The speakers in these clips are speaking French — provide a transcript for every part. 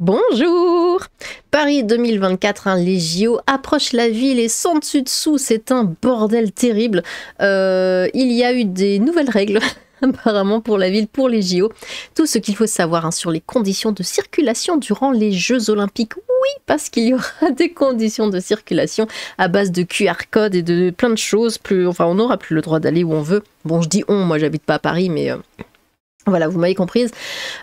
Bonjour Paris 2024, hein, les JO approchent la ville et sans dessus dessous, c'est un bordel terrible. Euh, il y a eu des nouvelles règles apparemment pour la ville, pour les JO. Tout ce qu'il faut savoir hein, sur les conditions de circulation durant les Jeux olympiques. Oui, parce qu'il y aura des conditions de circulation à base de QR code et de plein de choses. Plus, enfin, on n'aura plus le droit d'aller où on veut. Bon, je dis on, moi j'habite pas à Paris, mais... Euh, voilà, vous m'avez comprise.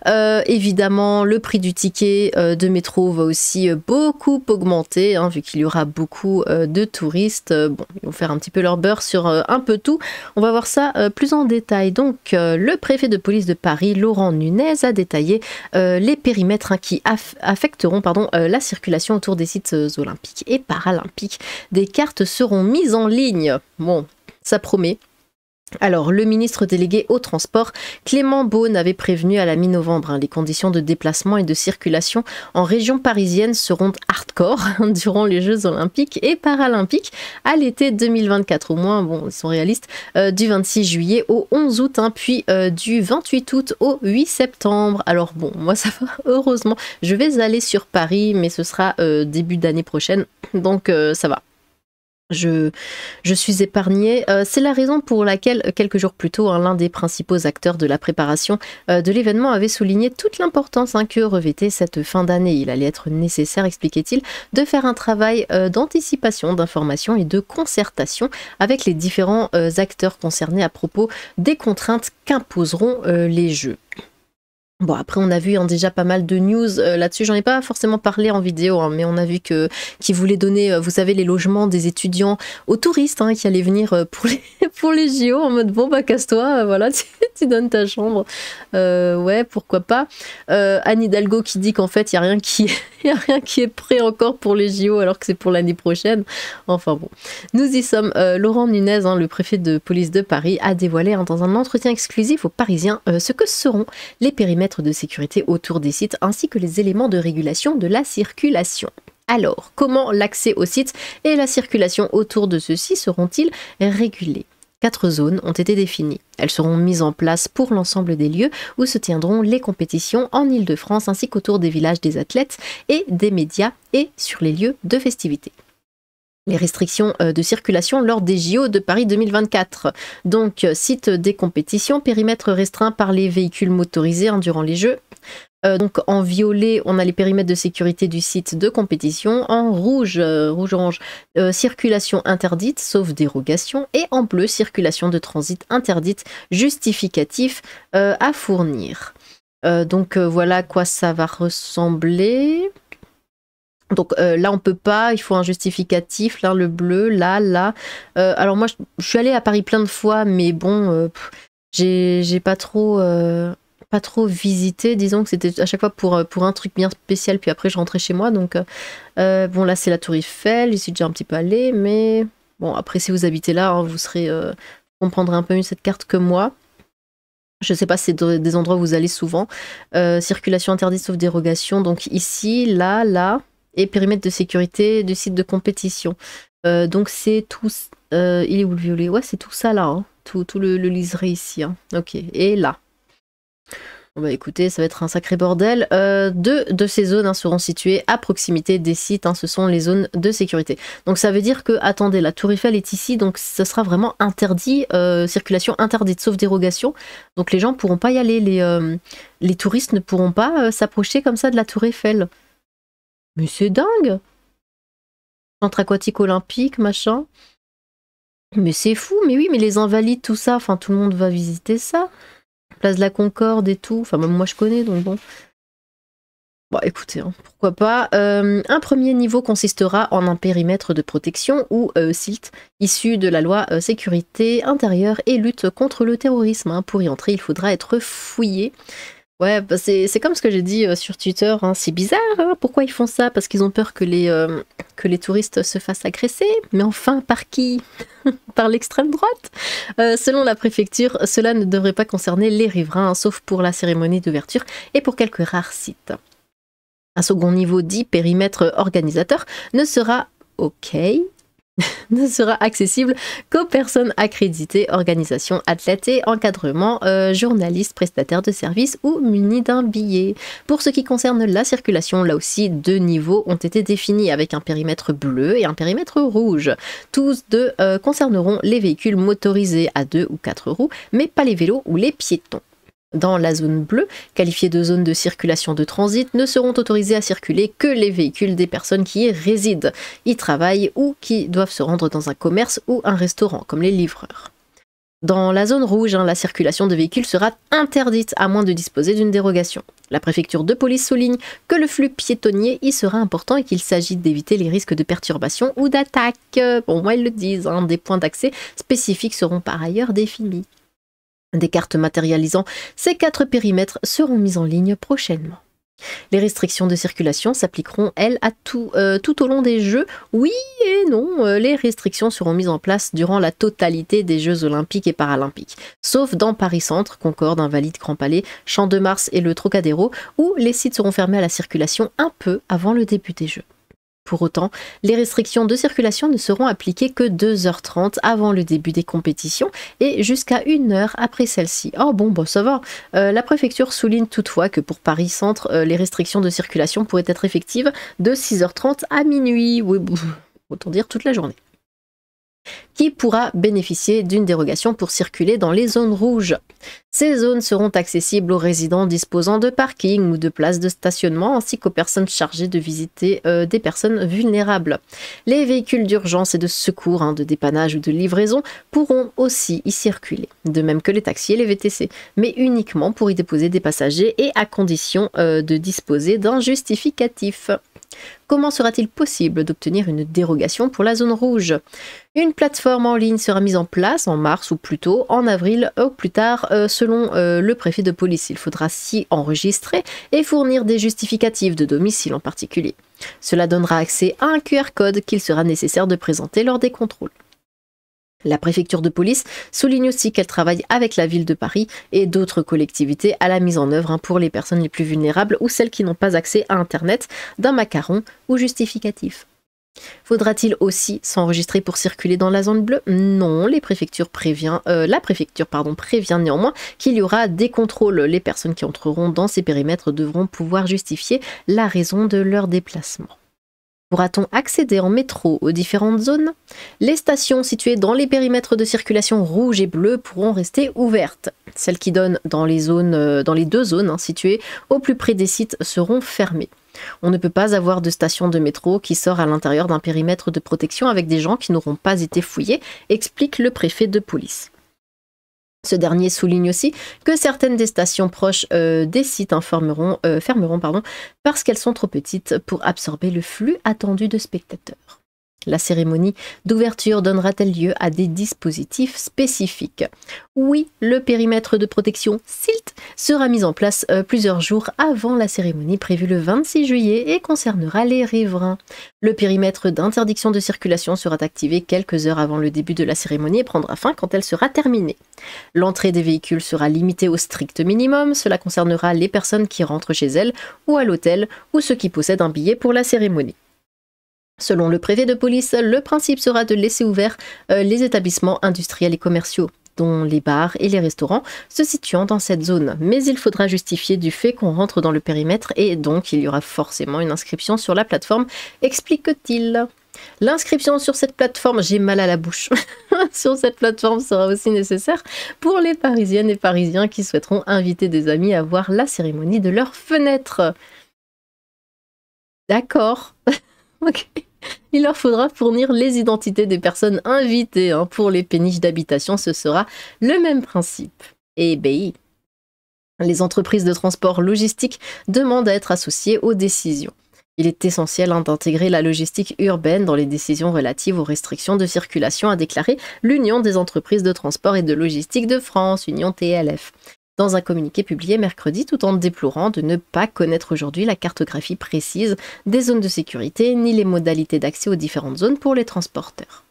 Euh, évidemment, le prix du ticket euh, de métro va aussi euh, beaucoup augmenter, hein, vu qu'il y aura beaucoup de touristes. Bon, ils vont faire un petit peu leur beurre sur un peu tout. On va voir ça plus en détail. Donc, le préfet de police de Paris, Laurent Nunez, a détaillé les périmètres hein, qui affecteront pardon, la circulation autour des sites olympiques et paralympiques. Des cartes seront mises en ligne. Bon, ça promet. Alors, le ministre délégué au transport, Clément Beaune, avait prévenu à la mi-novembre hein, les conditions de déplacement et de circulation en région parisienne seront hardcore durant les Jeux olympiques et paralympiques à l'été 2024, au moins, bon, ils sont réalistes, euh, du 26 juillet au 11 août, hein, puis euh, du 28 août au 8 septembre. Alors bon, moi ça va, heureusement, je vais aller sur Paris, mais ce sera euh, début d'année prochaine, donc ça va. Je, suis épargnée. Euh, c'est la raison pour laquelle, euh, quelques jours plus tôt, hein, l'un des principaux acteurs de la préparation euh, de l'événement avait souligné toute l'importance hein, que revêtait cette fin d'année. Il allait être nécessaire, expliquait-il, de faire un travail d'anticipation, d'information et de concertation avec les différents acteurs concernés à propos des contraintes qu'imposeront les jeux. Bon, après, on a vu hein, déjà pas mal de news euh, là-dessus. J'en ai pas forcément parlé en vidéo, hein, mais on a vu que qui voulait donner, euh, vous savez, les logements des étudiants aux touristes hein, qui allaient venir euh, pour les, pour JO en mode bon, bah casse-toi, voilà, tu, donnes ta chambre. ouais, pourquoi pas. Anne Hidalgo qui dit qu'en fait, il n'y a rien qui n'y a rien qui est prêt encore pour les JO alors que c'est pour l'année prochaine. Enfin bon, nous y sommes. Euh, Laurent Nunez, hein, le préfet de police de Paris, a dévoilé hein, dans un entretien exclusif aux Parisiens euh, ce que seront les périmètres de sécurité autour des sites ainsi que les éléments de régulation de la circulation. Alors, comment l'accès aux sites et la circulation autour de ceux-ci seront-ils régulés Quatre zones ont été définies. Elles seront mises en place pour l'ensemble des lieux où se tiendront les compétitions en Ile-de-France ainsi qu'autour des villages des athlètes et des médias et sur les lieux de festivités les restrictions euh, de circulation lors des JO de Paris 2024. Donc, euh, site des compétitions, périmètre restreint par les véhicules motorisés durant les Jeux. Euh, donc en violet, on a les périmètres de sécurité du site de compétition. En rouge, euh, rouge-orange, euh, circulation interdite, sauf dérogation. Et en bleu, circulation de transit interdite, justificatif à fournir. donc voilà à quoi ça va ressembler. Donc là, on peut pas, il faut un justificatif, là, le bleu, là, là. alors moi, je, suis allée à Paris plein de fois, mais bon, j'ai pas trop pas trop visité. Disons que c'était à chaque fois pour, euh, pour un truc bien spécial, puis après je rentrais chez moi. Donc, euh, euh, bon, là c'est la Tour Eiffel, j'y suis déjà un petit peu allé, mais bon, après si vous habitez là, hein, vous serez comprendrez un peu mieux cette carte que moi. Je sais pas si c'est des endroits où vous allez souvent. circulation interdite sauf dérogation. Donc ici, là, là, et périmètre de sécurité du site de compétition. donc c'est tout. il est où le violet Ouais, c'est tout ça là. Hein. Tout, le, liseré ici. Hein. Ok. Et là. Bah, écoutez, ça va être un sacré bordel. Euh, deux de ces zones hein, seront situées à proximité des sites, hein, ce sont les zones de sécurité. Donc ça veut dire que, attendez, la tour Eiffel est ici, donc ce sera vraiment interdit, euh, circulation interdite, sauf dérogation. Donc les gens ne pourront pas y aller, les, euh, les touristes ne pourront pas s'approcher comme ça de la tour Eiffel. Mais c'est dingue Centre aquatique olympique, machin. Mais c'est fou, mais oui, mais les invalides, tout ça, enfin tout le monde va visiter ça place de la Concorde et tout. Enfin, même moi, je connais, donc bon. Bon, écoutez, hein, pourquoi pas. Euh, un premier niveau consistera en un périmètre de protection ou euh, site SILT, issu de la loi euh, sécurité intérieure et lutte contre le terrorisme. Hein, pour y entrer, il faudra être fouillé Ouais, bah c'est comme ce que j'ai dit euh, sur Twitter, hein. c'est bizarre, hein, pourquoi ils font ça Parce qu'ils ont peur que les, euh, touristes se fassent agresser, mais enfin, par qui Par l'extrême droite euh, Selon la préfecture, cela ne devrait pas concerner les riverains, sauf pour la cérémonie d'ouverture et pour quelques rares sites. Un second niveau dit périmètre organisateur ne sera ok ne sera accessible qu'aux personnes accréditées, organisations, athlètes et encadrement, euh, journalistes, prestataires de services ou munis d'un billet. Pour ce qui concerne la circulation, là aussi, deux niveaux ont été définis avec un périmètre bleu et un périmètre rouge. Tous deux euh, concerneront les véhicules motorisés à deux ou quatre roues, mais pas les vélos ou les piétons. Dans la zone bleue, qualifiée de zone de circulation de transit, ne seront autorisés à circuler que les véhicules des personnes qui y résident, y travaillent ou qui doivent se rendre dans un commerce ou un restaurant, comme les livreurs. Dans la zone rouge, hein, la circulation de véhicules sera interdite à moins de disposer d'une dérogation. La préfecture de police souligne que le flux piétonnier y sera important et qu'il s'agit d'éviter les risques de perturbation ou d'attaque. Bon, moi, ils le disent, hein, des points d'accès spécifiques seront par ailleurs définis. Des cartes matérialisant ces quatre périmètres seront mises en ligne prochainement. Les restrictions de circulation s'appliqueront, elles, à tout, euh, tout, au long des Jeux. Oui et non, euh, les restrictions seront mises en place durant la totalité des Jeux olympiques et paralympiques, sauf dans Paris-Centre, Concorde, Invalide, Grand Palais, Champ de Mars et le Trocadéro, où les sites seront fermés à la circulation un peu avant le début des Jeux. Pour autant, les restrictions de circulation ne seront appliquées que 2h30 avant le début des compétitions et jusqu'à 1 heure après celle-ci. Oh bon, bon, ça va. Euh, la préfecture souligne toutefois que pour Paris-Centre, euh, les restrictions de circulation pourraient être effectives de 6h30 à minuit. Oui, autant dire toute la journée qui pourra bénéficier d'une dérogation pour circuler dans les zones rouges. Ces zones seront accessibles aux résidents disposant de parking ou de places de stationnement ainsi qu'aux personnes chargées de visiter euh, des personnes vulnérables. Les véhicules d'urgence et de secours, hein, de dépannage ou de livraison pourront aussi y circuler, de même que les taxis et les VTC, mais uniquement pour y déposer des passagers et à condition euh, de disposer d'un justificatif. Comment sera-t-il possible d'obtenir une dérogation pour la zone rouge Une plateforme en ligne sera mise en place en mars ou plutôt en avril ou plus tard, euh, selon euh, le préfet de police. Il faudra s'y enregistrer et fournir des justificatifs de domicile en particulier. Cela donnera accès à un QR code qu'il sera nécessaire de présenter lors des contrôles. La préfecture de police souligne aussi qu'elle travaille avec la ville de Paris et d'autres collectivités à la mise en œuvre hein, pour les personnes les plus vulnérables ou celles qui n'ont pas accès à Internet d'un macaron ou justificatif. Faudra-t-il aussi s'enregistrer pour circuler dans la zone bleue Non, euh, la préfecture prévient néanmoins qu'il y aura des contrôles. Les personnes qui entreront dans ces périmètres devront pouvoir justifier la raison de leur déplacement. Pourra-t-on accéder en métro aux différentes zones Les stations situées dans les périmètres de circulation rouge et bleu pourront rester ouvertes. Celles qui donnent dans les, euh, deux zones hein, situées au plus près des sites seront fermées. On ne peut pas avoir de station de métro qui sort à l'intérieur d'un périmètre de protection avec des gens qui n'auront pas été fouillés, explique le préfet de police. Ce dernier souligne aussi que certaines des stations proches euh, des sites euh, fermeront parce qu'elles sont trop petites pour absorber le flux attendu de spectateurs. La cérémonie d'ouverture donnera-t-elle lieu à des dispositifs spécifiques Oui, le périmètre de protection SILT sera mis en place euh, plusieurs jours avant la cérémonie prévue le 26 juillet et concernera les riverains. Le périmètre d'interdiction de circulation sera activé quelques heures avant le début de la cérémonie et prendra fin quand elle sera terminée. L'entrée des véhicules sera limitée au strict minimum, cela concernera les personnes qui rentrent chez elles ou à l'hôtel ou ceux qui possèdent un billet pour la cérémonie. Selon le préfet de police, le principe sera de laisser ouverts euh, les établissements industriels et commerciaux dont les bars et les restaurants se situant dans cette zone. Mais il faudra justifier du fait qu'on rentre dans le périmètre et donc il y aura forcément une inscription sur la plateforme, explique-t-il. L'inscription sur cette plateforme, j'ai mal à la bouche, sur cette plateforme sera aussi nécessaire pour les Parisiennes et Parisiens qui souhaiteront inviter des amis à voir la cérémonie de leur fenêtre. D'accord. ok. Il leur faudra fournir les identités des personnes invitées. Hein. Pour les péniches d'habitation, ce sera le même principe. Et BI. Les entreprises de transport logistique demandent à être associées aux décisions. Il est essentiel hein, d'intégrer la logistique urbaine dans les décisions relatives aux restrictions de circulation, a déclaré l'Union des entreprises de transport et de logistique de France, Union TLF dans un communiqué publié mercredi tout en déplorant de ne pas connaître aujourd'hui la cartographie précise des zones de sécurité ni les modalités d'accès aux différentes zones pour les transporteurs.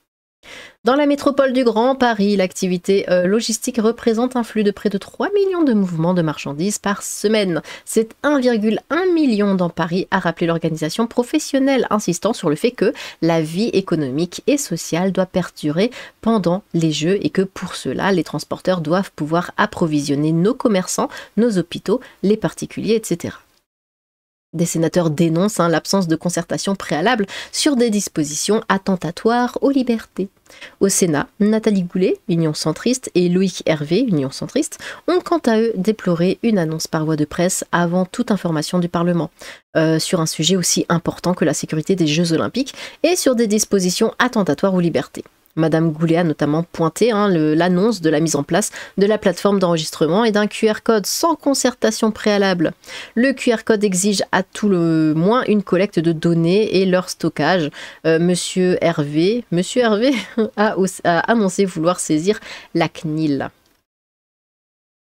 Dans la métropole du Grand Paris, l'activité euh, logistique représente un flux de près de 3 millions de mouvements de marchandises par semaine. C'est 1,1 million dans Paris, a rappelé l'organisation professionnelle, insistant sur le fait que la vie économique et sociale doit perdurer pendant les Jeux et que pour cela, les transporteurs doivent pouvoir approvisionner nos commerçants, nos hôpitaux, les particuliers, etc. Des sénateurs dénoncent hein, l'absence de concertation préalable sur des dispositions attentatoires aux libertés. Au Sénat, Nathalie Goulet, Union centriste, et Loïc Hervé, Union centriste, ont quant à eux déploré une annonce par voie de presse avant toute information du Parlement, euh, sur un sujet aussi important que la sécurité des Jeux olympiques et sur des dispositions attentatoires aux libertés. Madame Goulet a notamment pointé hein, l'annonce de la mise en place de la plateforme d'enregistrement et d'un QR code sans concertation préalable. Le QR code exige à tout le moins une collecte de données et leur stockage. Euh, Monsieur Hervé, a annoncé vouloir saisir la CNIL.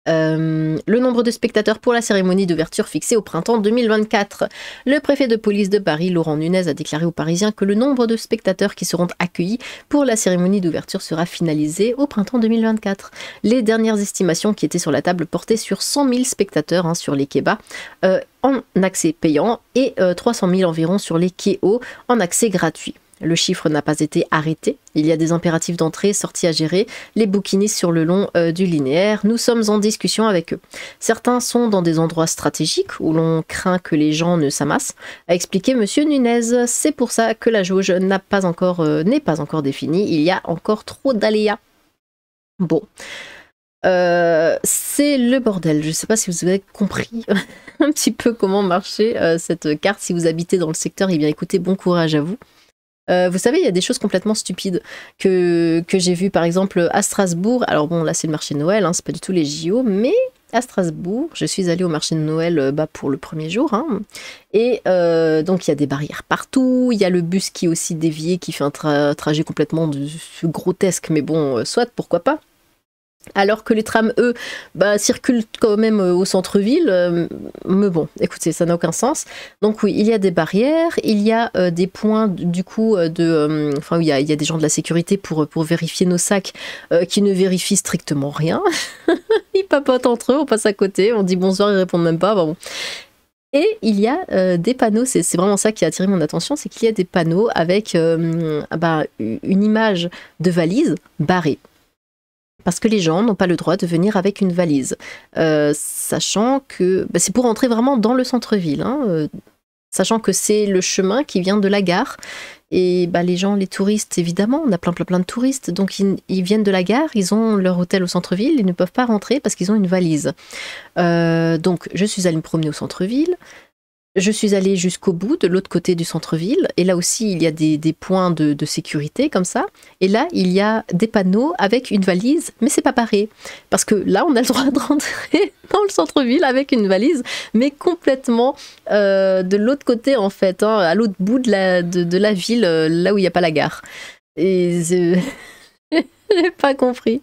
Euh, le nombre de spectateurs pour la cérémonie d'ouverture fixée au printemps 2024. Le préfet de police de Paris, Laurent Nunez, a déclaré aux Parisiens que le nombre de spectateurs qui seront accueillis pour la cérémonie d'ouverture sera finalisé au printemps 2024. Les dernières estimations qui étaient sur la table portaient sur 100 000 spectateurs hein, sur les kebabs. Euh, en accès payant et 300 euh, 000 environ sur les quais en accès gratuit. Le chiffre n'a pas été arrêté. Il y a des impératifs d'entrée, sortie à gérer, les bouquinistes sur le long euh, du linéaire. Nous sommes en discussion avec eux. Certains sont dans des endroits stratégiques où l'on craint que les gens ne s'amassent, a expliqué Monsieur Nunez. C'est pour ça que la jauge n'a pas encore, euh, n'est pas encore définie. Il y a encore trop d'aléas. Bon. Euh, c'est le bordel. Je ne sais pas si vous avez compris un petit peu comment marchait cette carte. Si vous habitez dans le secteur, eh bien écoutez, bon courage à vous. Euh, vous savez, il y a des choses complètement stupides que, que j'ai vues, par exemple, à Strasbourg. Alors bon, là, c'est le marché de Noël, hein, c'est pas du tout les JO, mais à Strasbourg. Je suis allée au marché de Noël euh, bah, pour le premier jour. Hein. Et euh, donc, il y a des barrières partout. Il y a le bus qui est aussi dévié, qui fait un trajet complètement grotesque. Mais bon, soit, pourquoi pas. Alors que les trams, eux, bah, circulent quand même euh, au centre-ville. Euh, mais bon, écoutez, ça n'a aucun sens. Donc oui, il y a des barrières, il y a euh, des points du coup de... enfin, il y, a, des gens de la sécurité pour, vérifier nos sacs qui ne vérifient strictement rien. Ils papotent entre eux, on passe à côté, on dit bonsoir, ils répondent même pas. Bah bon. Et il y a des panneaux, c'est vraiment ça qui a attiré mon attention, c'est qu'il y a des panneaux avec bah, une image de valise barrée parce que les gens n'ont pas le droit de venir avec une valise. Euh, sachant que bah, c'est pour entrer vraiment dans le centre-ville, hein, euh, sachant que c'est le chemin qui vient de la gare. Et bah, les gens, les touristes, évidemment, on a plein plein plein de touristes, donc ils, viennent de la gare, ils ont leur hôtel au centre-ville, ils ne peuvent pas rentrer parce qu'ils ont une valise. Euh, donc je suis allée me promener au centre-ville. Je suis allée jusqu'au bout, de l'autre côté du centre-ville, et là aussi il y a des, points de, sécurité comme ça. Et là il y a des panneaux avec une valise, mais c'est pas pareil parce que là on a le droit de rentrer dans le centre-ville avec une valise, mais complètement euh, de l'autre côté en fait, hein, à l'autre bout de la, de la ville, euh, là où il n'y a pas la gare. Et J'ai pas compris.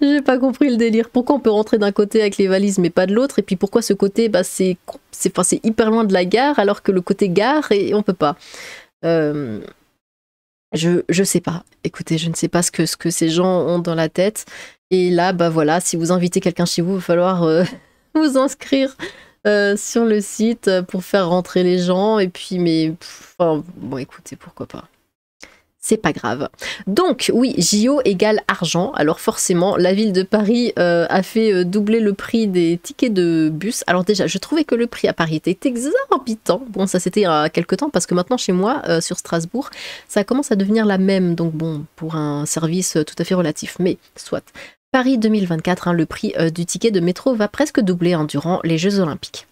J'ai pas compris le délire. Pourquoi on peut rentrer d'un côté avec les valises mais pas de l'autre Et puis pourquoi ce côté, bah, c'est enfin, hyper loin de la gare alors que le côté gare, et on peut pas. Euh, je, je sais pas. Écoutez, je ne sais pas ce que, ce que ces gens ont dans la tête. Et là, bah voilà, si vous invitez quelqu'un chez vous, il va falloir euh, vous inscrire. Euh, sur le site pour faire rentrer les gens et puis mais bon écoutez pourquoi pas c'est pas grave. Donc oui, JO égale argent. Alors forcément, la ville de Paris euh, a fait euh, doubler le prix des tickets de bus. Alors déjà, je trouvais que le prix à Paris était exorbitant. Bon, ça c'était il y a quelques temps parce que maintenant chez moi, euh, sur Strasbourg, ça commence à devenir la même. Donc bon, pour un service tout à fait relatif, mais soit. Paris 2024, hein, le prix du ticket de métro va presque doubler en hein, durant les Jeux Olympiques.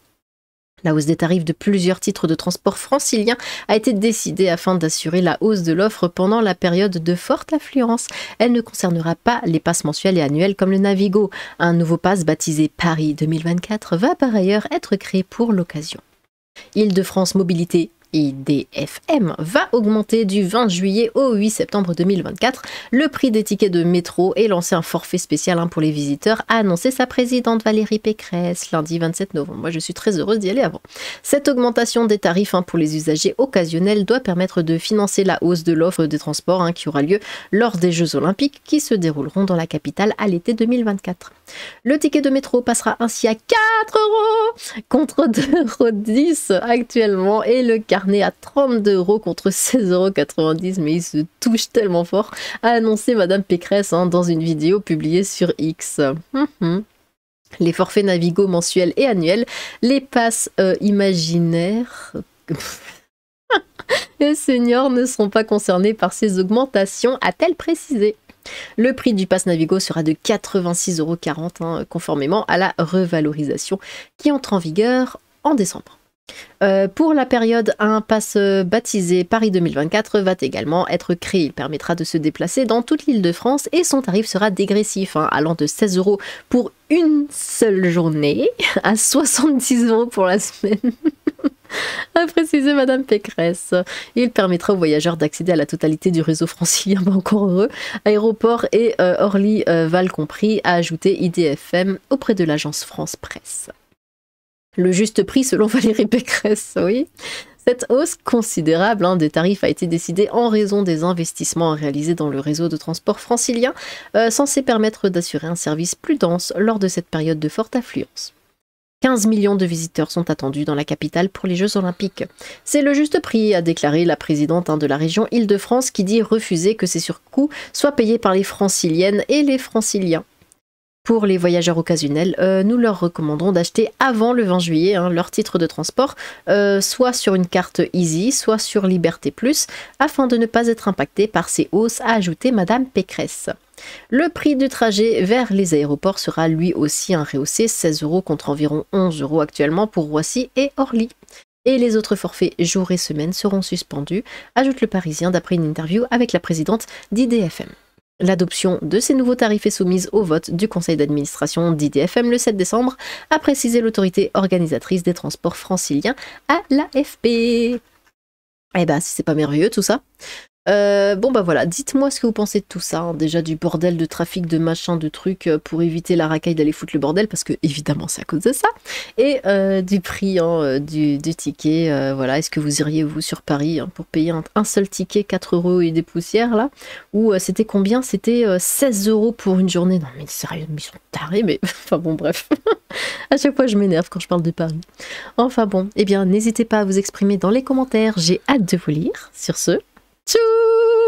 La hausse des tarifs de plusieurs titres de transport franciliens a été décidée afin d'assurer la hausse de l'offre pendant la période de forte affluence. Elle ne concernera pas les passes mensuelles et annuelles comme le Navigo. Un nouveau pass baptisé Paris 2024 va par ailleurs être créé pour l'occasion. Île-de-France Mobilité IDFM va augmenter du 20 juillet au 8 septembre 2024 le prix des tickets de métro et lancé un forfait spécial hein, pour les visiteurs, a annoncé sa présidente Valérie Pécresse lundi 27 novembre. Moi, je suis très heureuse d'y aller avant. Cette augmentation des tarifs hein, pour les usagers occasionnels doit permettre de financer la hausse de l'offre des transports hein, qui aura lieu lors des Jeux olympiques qui se dérouleront dans la capitale à l'été 2024. Le ticket de métro passera ainsi à 4 euros contre 2,10 euros actuellement et le car né à 32 euros contre 16,90 euros, mais il se touche tellement fort, a annoncé Madame Pécresse hein, dans une vidéo publiée sur X. Mhm. Les forfaits Navigo mensuels et annuels, les passes euh, imaginaires... les seniors ne sont pas concernés par ces augmentations, a-t-elle précisé. Le prix du pass Navigo sera de 86,40 euros, hein, conformément à la revalorisation qui entre en vigueur en décembre. Euh, pour la période, un passe euh, baptisé Paris 2024 va également être créé. Il permettra de se déplacer dans toute l'île de France et son tarif sera dégressif, hein, allant de 16 euros pour une seule journée à 70 euros pour la semaine. a précisé Madame Pécresse. Il permettra aux voyageurs d'accéder à la totalité du réseau francilien, mais encore aéroport et euh, Orly-Val compris, a ajouté IDFM auprès de l'agence France Presse le juste prix selon Valérie Pécresse, oui. Cette hausse considérable hein, des tarifs a été décidée en raison des investissements réalisés dans le réseau de transport francilien, euh, censé permettre d'assurer un service plus dense lors de cette période de forte affluence. 15 millions de visiteurs sont attendus dans la capitale pour les Jeux Olympiques. C'est le juste prix, a déclaré la présidente hein, de la région Île-de-France qui dit refuser que ces surcoûts soient payés par les franciliennes et les franciliens. Pour les voyageurs occasionnels, euh, nous leur recommanderons d'acheter avant le 20 juillet hein, leur titre de transport, euh, soit sur une carte Easy, soit sur Liberté Plus, afin de ne pas être impacté par ces hausses, a ajouté Madame Pécresse. Le prix du trajet vers les aéroports sera lui aussi un rehaussé 16 euros contre environ 11 euros actuellement pour Roissy et Orly et les autres forfaits jour et semaine seront suspendus, ajoute le Parisien d'après une interview avec la présidente d'IDFM. L'adoption de ces nouveaux tarifs est soumise au vote du conseil d'administration d'IDFM le 7 décembre, a précisé l'autorité organisatrice des transports franciliens à l'AFP. Eh ben, si c'est pas merveilleux tout ça. Euh, bon bah voilà, dites-moi ce que vous pensez de tout ça, hein. déjà du bordel de trafic, de machin, de trucs euh, pour éviter la racaille d'aller foutre le bordel, parce que évidemment c'est à cause de ça, et euh, du prix hein, du, ticket, voilà, est-ce que vous iriez vous sur Paris hein, pour payer un, seul ticket 4 euros et des poussières là, ou c'était combien C'était 16 euros pour une journée, non mais sérieux, ils sont tarés, mais enfin bon bref, à chaque fois je m'énerve quand je parle de Paris. Enfin bon, eh bien n'hésitez pas à vous exprimer dans les commentaires, j'ai hâte de vous lire, sur ce, Tschüss.